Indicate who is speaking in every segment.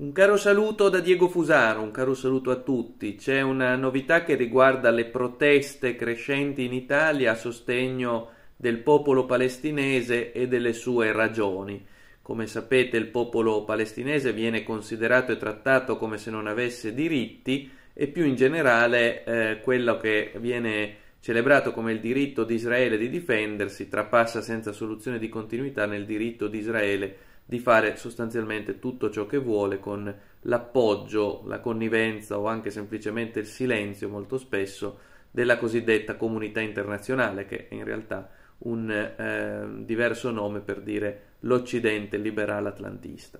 Speaker 1: Un caro saluto da Diego Fusaro, un caro saluto a tutti. C'è una novità che riguarda le proteste crescenti in Italia a sostegno del popolo palestinese e delle sue ragioni. Come sapete il popolo palestinese viene considerato e trattato come se non avesse diritti e più in generale eh, quello che viene celebrato come il diritto di Israele di difendersi trapassa senza soluzione di continuità nel diritto di Israele di fare sostanzialmente tutto ciò che vuole con l'appoggio, la connivenza o anche semplicemente il silenzio molto spesso della cosiddetta comunità internazionale, che è in realtà un eh, diverso nome per dire l'Occidente liberale atlantista.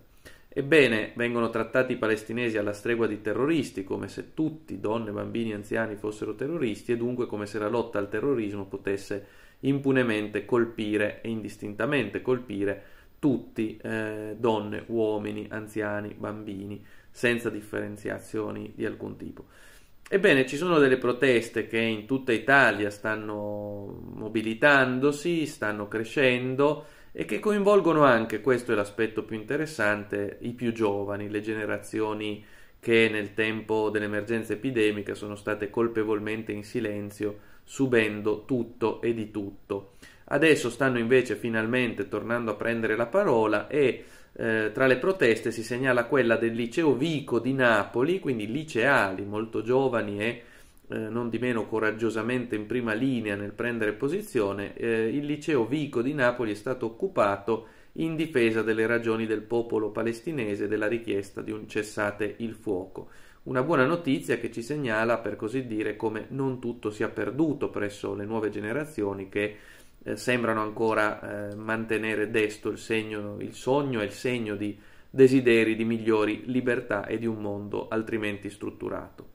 Speaker 1: Ebbene, vengono trattati i palestinesi alla stregua di terroristi, come se tutti, donne, bambini, anziani, fossero terroristi e dunque come se la lotta al terrorismo potesse impunemente colpire e indistintamente colpire tutti, eh, donne, uomini, anziani, bambini, senza differenziazioni di alcun tipo. Ebbene, ci sono delle proteste che in tutta Italia stanno mobilitandosi, stanno crescendo e che coinvolgono anche, questo è l'aspetto più interessante, i più giovani, le generazioni che nel tempo dell'emergenza epidemica sono state colpevolmente in silenzio, subendo tutto e di tutto. Adesso stanno invece finalmente tornando a prendere la parola e eh, tra le proteste si segnala quella del liceo Vico di Napoli, quindi liceali molto giovani e eh, non di meno coraggiosamente in prima linea nel prendere posizione. Eh, il liceo Vico di Napoli è stato occupato in difesa delle ragioni del popolo palestinese e della richiesta di un cessate il fuoco. Una buona notizia che ci segnala, per così dire, come non tutto sia perduto presso le nuove generazioni che eh, sembrano ancora eh, mantenere desto il, segno, il sogno e il segno di desideri di migliori libertà e di un mondo altrimenti strutturato.